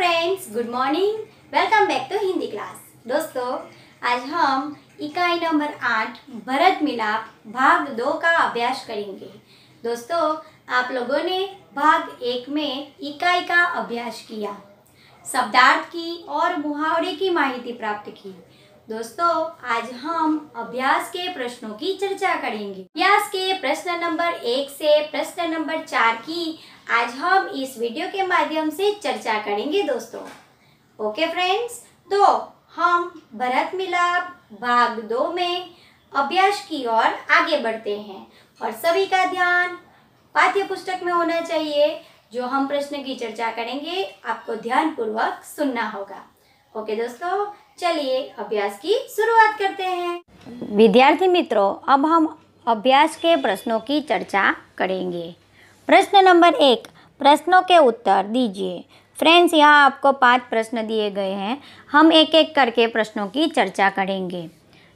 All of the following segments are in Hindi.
friends good morning welcome back to Hindi class दोस्तों आज हम इकाई नंबर आठ भरत मिलाप भाग दो का अभ्यास करेंगे दोस्तों आप लोगों ने भाग एक में इकाई का अभ्यास किया शब्दार्थ की और मुहावरे की माहिती प्राप्त की दोस्तों आज हम अभ्यास के प्रश्नों की चर्चा करेंगे अभ्यास के प्रश्न नंबर एक से प्रश्न नंबर चार की आज हम इस वीडियो के माध्यम से चर्चा करेंगे दोस्तों ओके फ्रेंड्स तो हम भरत मिलाप भाग दो में अभ्यास की ओर आगे बढ़ते हैं और सभी का ध्यान पाठ्य पुस्तक में होना चाहिए जो हम प्रश्न की चर्चा करेंगे आपको ध्यान पूर्वक सुनना होगा ओके दोस्तों चलिए अभ्यास की शुरुआत करते हैं विद्यार्थी मित्रों अब हम अभ्यास के प्रश्नों की चर्चा करेंगे प्रश्न नंबर एक प्रश्नों के उत्तर दीजिए फ्रेंड्स यहाँ आपको पांच प्रश्न दिए गए हैं हम एक एक करके प्रश्नों की चर्चा करेंगे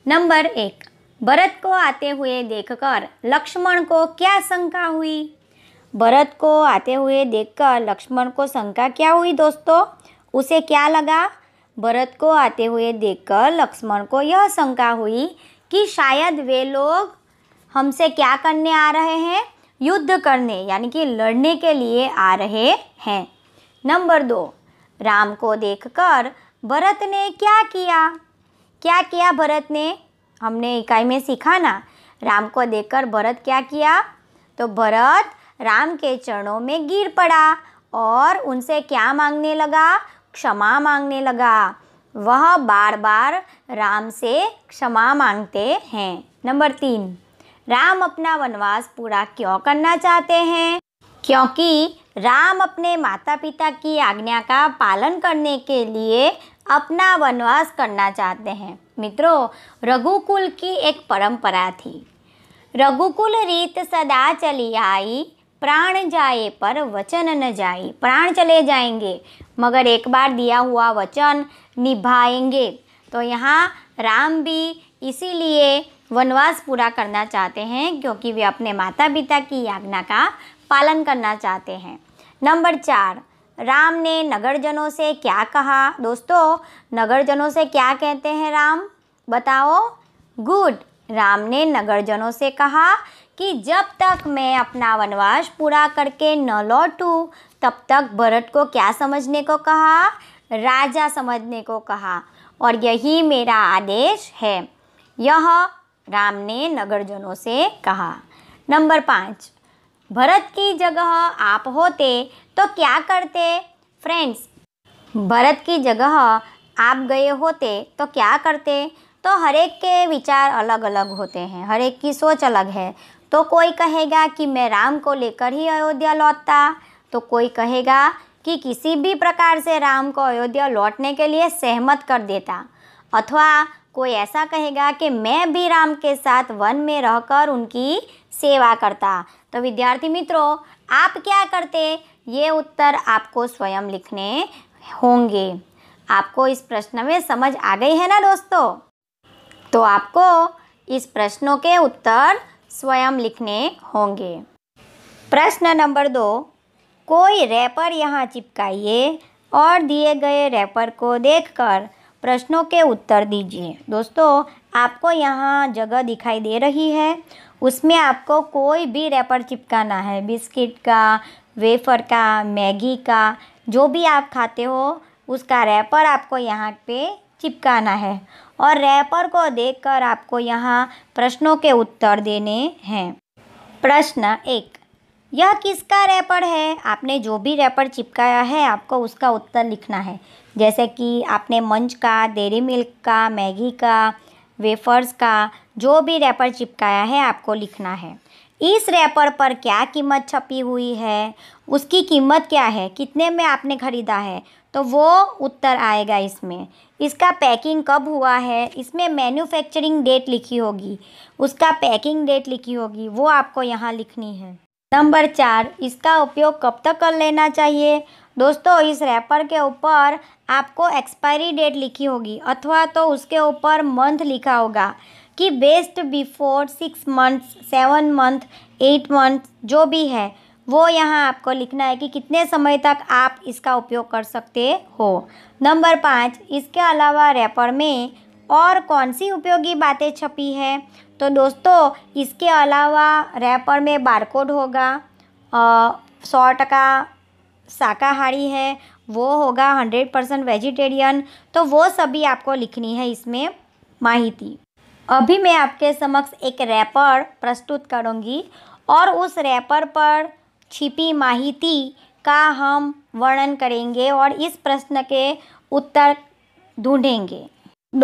नंबर एक भरत को आते हुए देखकर लक्ष्मण को क्या शंका हुई भरत को आते हुए देखकर लक्ष्मण को शंका क्या हुई दोस्तों उसे क्या लगा भरत को आते हुए देखकर लक्ष्मण को यह शंका हुई कि शायद वे लोग हमसे क्या करने आ रहे हैं युद्ध करने यानी कि लड़ने के लिए आ रहे हैं नंबर दो राम को देखकर भरत ने क्या किया क्या किया भरत ने हमने इकाई में सीखा ना राम को देखकर भरत क्या किया तो भरत राम के चरणों में गिर पड़ा और उनसे क्या मांगने लगा क्षमा मांगने लगा वह बार बार राम से क्षमा मांगते हैं नंबर तीन राम अपना वनवास पूरा क्यों करना चाहते हैं क्योंकि राम अपने माता पिता की आज्ञा का पालन करने के लिए अपना वनवास करना चाहते हैं मित्रों रघुकुल की एक परंपरा थी रघुकुल रीत सदा चली आई प्राण जाए पर वचन न जाए प्राण चले जाएंगे मगर एक बार दिया हुआ वचन निभाएंगे तो यहाँ राम भी इसीलिए वनवास पूरा करना चाहते हैं क्योंकि वे अपने माता पिता की याज्ञा का पालन करना चाहते हैं नंबर चार राम ने नगरजनों से क्या कहा दोस्तों नगरजनों से क्या कहते हैं राम बताओ गुड राम ने नगरजनों से कहा कि जब तक मैं अपना वनवास पूरा करके न लौटूँ तब तक भरत को क्या समझने को कहा राजा समझने को कहा और यही मेरा आदेश है यह राम ने नगरजनों से कहा नंबर पाँच भरत की जगह आप होते तो क्या करते फ्रेंड्स भरत की जगह आप गए होते तो क्या करते तो हर एक के विचार अलग अलग होते हैं हर एक की सोच अलग है तो कोई कहेगा कि मैं राम को लेकर ही अयोध्या लौटता तो कोई कहेगा कि किसी भी प्रकार से राम को अयोध्या लौटने के लिए सहमत कर देता अथवा कोई ऐसा कहेगा कि मैं भी राम के साथ वन में रहकर उनकी सेवा करता तो विद्यार्थी मित्रों आप क्या करते ये उत्तर आपको स्वयं लिखने होंगे आपको इस प्रश्न में समझ आ गई है ना दोस्तों तो आपको इस प्रश्नों के उत्तर स्वयं लिखने होंगे प्रश्न नंबर दो कोई रैपर यहाँ चिपकाइए और दिए गए रैपर को देखकर प्रश्नों के उत्तर दीजिए दोस्तों आपको यहाँ जगह दिखाई दे रही है उसमें आपको कोई भी रैपर चिपकाना है बिस्किट का वेफर का मैगी का जो भी आप खाते हो उसका रैपर आपको यहाँ पे चिपकाना है और रैपर को देखकर आपको यहाँ प्रश्नों के उत्तर देने हैं प्रश्न एक यह किसका रैपर है आपने जो भी रैपर चिपकाया है आपको उसका उत्तर लिखना है जैसे कि आपने मंच का डेरी मिल्क का मैगी का वेफर्स का जो भी रैपर चिपकाया है आपको लिखना है इस रैपर पर क्या कीमत छपी हुई है उसकी कीमत क्या है कितने में आपने ख़रीदा है तो वो उत्तर आएगा इसमें इसका पैकिंग कब हुआ है इसमें मैन्युफैक्चरिंग डेट लिखी होगी उसका पैकिंग डेट लिखी होगी वो आपको यहाँ लिखनी है नंबर चार इसका उपयोग कब तक कर लेना चाहिए दोस्तों इस रैपर के ऊपर आपको एक्सपायरी डेट लिखी होगी अथवा तो उसके ऊपर मंथ लिखा होगा कि best before six months seven month eight month जो भी है वो यहाँ आपको लिखना है कि कितने समय तक आप इसका उपयोग कर सकते हो नंबर पाँच इसके अलावा रैपर में और कौन सी उपयोगी बातें छपी है तो दोस्तों इसके अलावा रैपर में बारकोड होगा सौ टका शाकाहारी है वो होगा हंड्रेड परसेंट वेजिटेरियन तो वो सभी आपको लिखनी है इसमें माहिती अभी मैं आपके समक्ष एक रैपर प्रस्तुत करूँगी और उस रैपर पर छिपी माहिती का हम वर्णन करेंगे और इस प्रश्न के उत्तर ढूंढेंगे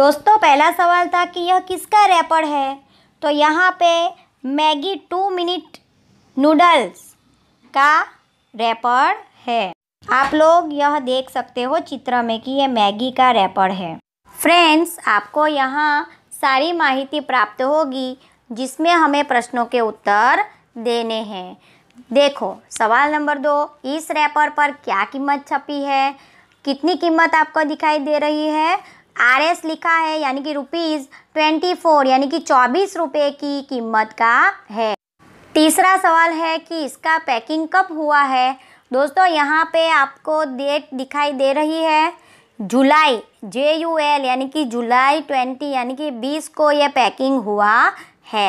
दोस्तों पहला सवाल था कि यह किसका रैपर है तो यहाँ पे मैगी टू मिनट नूडल्स का रैपर है आप लोग यह देख सकते हो चित्र में कि यह मैगी का रैपर है फ्रेंड्स आपको यहाँ सारी माहिती प्राप्त होगी जिसमें हमें प्रश्नों के उत्तर देने हैं देखो सवाल नंबर दो इस रैपर पर क्या कीमत छपी है कितनी कीमत आपको दिखाई दे रही है आर एस लिखा है यानी कि रुपीज़ ट्वेंटी फोर यानी कि चौबीस रुपये की कीमत का है तीसरा सवाल है कि इसका पैकिंग कब हुआ है दोस्तों यहाँ पे आपको डेट दिखाई दे रही है जुलाई जे यू एल यानी कि जुलाई ट्वेंटी यानी कि बीस को यह पैकिंग हुआ है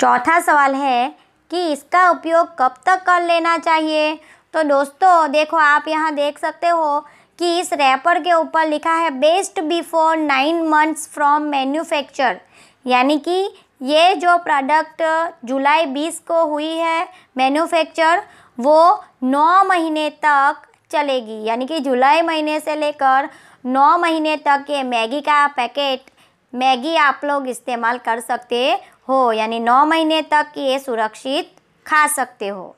चौथा सवाल है कि इसका उपयोग कब तक कर लेना चाहिए तो दोस्तों देखो आप यहाँ देख सकते हो कि इस रैपर के ऊपर लिखा है best before nine months from manufacture यानी कि ये जो प्रोडक्ट जुलाई बीस को हुई है मैन्युफैक्चर वो नौ महीने तक चलेगी यानी कि जुलाई महीने से लेकर नौ महीने तक ये मैगी का पैकेट मैगी आप लोग इस्तेमाल कर सकते हो यानी नौ महीने तक ये सुरक्षित खा सकते हो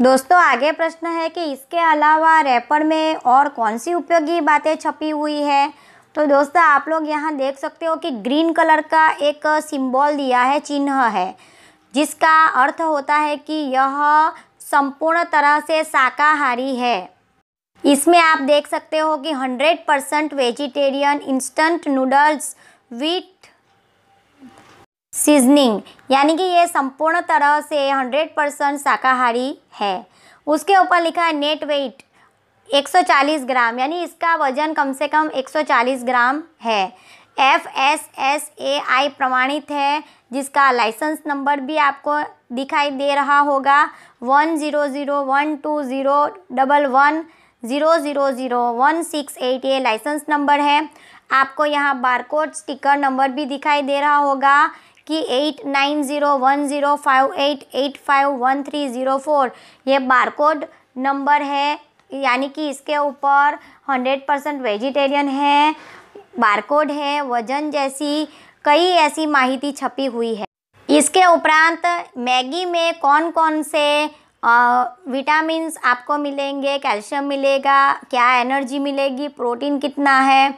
दोस्तों आगे प्रश्न है कि इसके अलावा रैपर में और कौन सी उपयोगी बातें छपी हुई है तो दोस्तों आप लोग यहाँ देख सकते हो कि ग्रीन कलर का एक सिंबल दिया है चिन्ह है जिसका अर्थ होता है कि यह संपूर्ण तरह से शाकाहारी है इसमें आप देख सकते हो कि 100 percent vegetarian instant noodles with seasoning यानी कि ये संपूर्ण तरह से 100 परसेंट शाकाहारी है उसके ऊपर लिखा है नेट वेट 140 ग्राम यानी इसका वजन कम से कम 140 ग्राम है F S S A I प्रमाणित है जिसका लाइसेंस नंबर भी आपको दिखाई दे रहा होगा one zero zero one two zero double one zero zero zero one six eight ये लाइसेंस नंबर है आपको यहाँ बारकोड स्टिकर नंबर भी दिखाई दे रहा होगा कि eight nine zero one zero five eight eight five one three zero four ये बारकोड नंबर है यानी कि इसके ऊपर हंड्रेड परसेंट वेजिटेरियन है बारकोड है वजन जैसी कई ऐसी माहिती छपी हुई है इसके उपरांत मैगी में कौन कौन से विटामिन आपको मिलेंगे कैल्शियम मिलेगा क्या एनर्जी मिलेगी प्रोटीन कितना है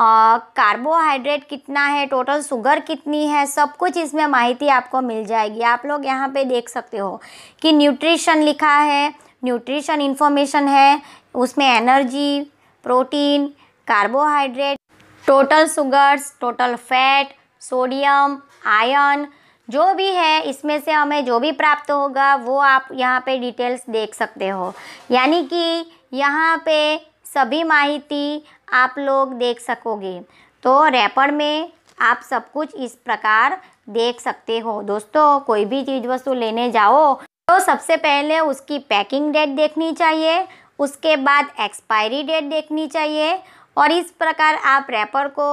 कार्बोहाइड्रेट कितना है टोटल शुगर कितनी है सब कुछ इसमें माहिती आपको मिल जाएगी आप लोग यहाँ पे देख सकते हो कि न्यूट्रिशन लिखा है न्यूट्रिशन इन्फॉर्मेशन है उसमें energy protein carbohydrate total sugars total fat sodium ion जो भी है इसमें से हमें जो भी प्राप्त होगा वो आप यहाँ पे डिटेल्स देख सकते हो यानी कि यहाँ पे सभी माहिती आप लोग देख सकोगे तो रैपर में आप सब कुछ इस प्रकार देख सकते हो दोस्तों कोई भी चीज़ वस्तु लेने जाओ तो सबसे पहले उसकी पैकिंग डेट देखनी चाहिए उसके बाद एक्सपायरी डेट देखनी चाहिए और इस प्रकार आप रैपर को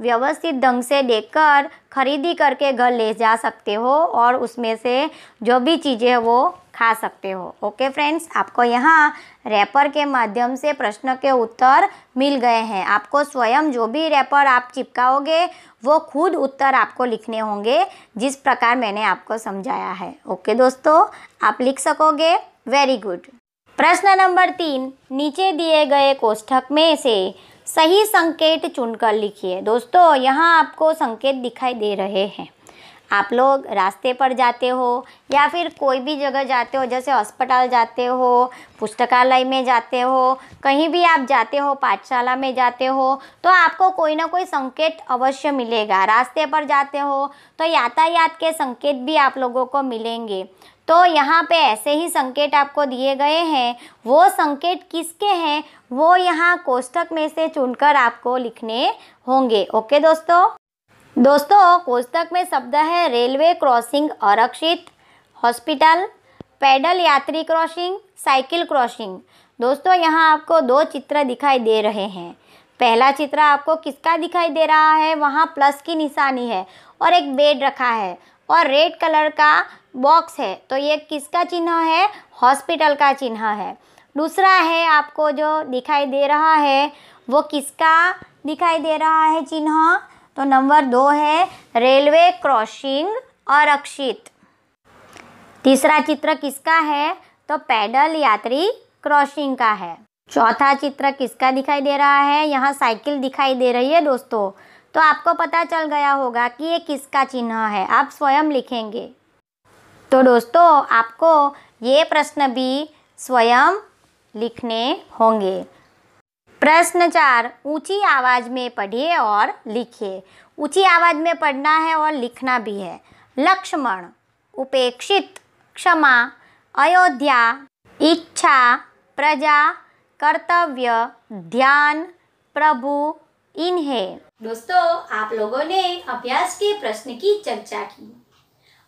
व्यवस्थित ढंग से देखकर खरीदी करके घर ले जा सकते हो और उसमें से जो भी चीज़ें हैं वो खा सकते हो ओके फ्रेंड्स आपको यहाँ रैपर के माध्यम से प्रश्न के उत्तर मिल गए हैं आपको स्वयं जो भी रैपर आप चिपकाओगे वो खुद उत्तर आपको लिखने होंगे जिस प्रकार मैंने आपको समझाया है ओके दोस्तों आप लिख सकोगे वेरी गुड प्रश्न नंबर तीन नीचे दिए गए कोष्ठक में से सही संकेत चुनकर लिखिए दोस्तों यहाँ आपको संकेत दिखाई दे रहे हैं आप लोग रास्ते पर जाते हो या फिर कोई भी जगह जाते हो जैसे अस्पताल जाते हो पुस्तकालय में जाते हो कहीं भी आप जाते हो पाठशाला में जाते हो तो आपको कोई ना कोई संकेत अवश्य मिलेगा रास्ते पर जाते हो तो यातायात के संकेत भी आप लोगों को मिलेंगे तो यहाँ पे ऐसे ही संकेत आपको दिए गए हैं वो संकेत किसके हैं वो यहाँ कोष्ठक में से चुनकर आपको लिखने होंगे ओके दोस्तों दोस्तों कोष्ठक में शब्द है रेलवे क्रॉसिंग आरक्षित हॉस्पिटल पैडल यात्री क्रॉसिंग साइकिल क्रॉसिंग दोस्तों यहाँ आपको दो चित्र दिखाई दे रहे हैं पहला चित्र आपको किसका दिखाई दे रहा है वहाँ प्लस की निशानी है और एक बेड रखा है और रेड कलर का बॉक्स है तो ये किसका चिन्ह है हॉस्पिटल का चिन्ह है दूसरा है आपको जो दिखाई दे रहा है वो किसका दिखाई दे रहा है चिन्ह तो नंबर दो है रेलवे क्रॉसिंग और अक्षित तीसरा चित्र किसका है तो पैदल यात्री क्रॉसिंग का है चौथा चित्र किसका दिखाई दे रहा है यहाँ साइकिल दिखाई दे रही है दोस्तों तो आपको पता चल गया होगा कि ये किसका चिन्ह है आप स्वयं लिखेंगे तो दोस्तों आपको ये प्रश्न भी स्वयं लिखने होंगे प्रश्न चार ऊंची आवाज़ में पढ़िए और लिखिए ऊंची आवाज़ में पढ़ना है और लिखना भी है लक्ष्मण उपेक्षित क्षमा अयोध्या इच्छा प्रजा कर्तव्य ध्यान प्रभु इन है दोस्तों आप लोगों ने अभ्यास के प्रश्न की चर्चा की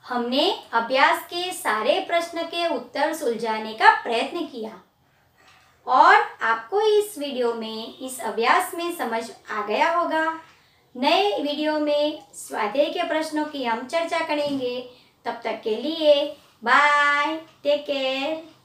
हमने अभ्यास के सारे प्रश्न के उत्तर सुलझाने का प्रयत्न किया और आपको इस वीडियो में इस अभ्यास में समझ आ गया होगा नए वीडियो में स्वाध्याय के प्रश्नों की हम चर्चा करेंगे तब तक के लिए बाय टेक केयर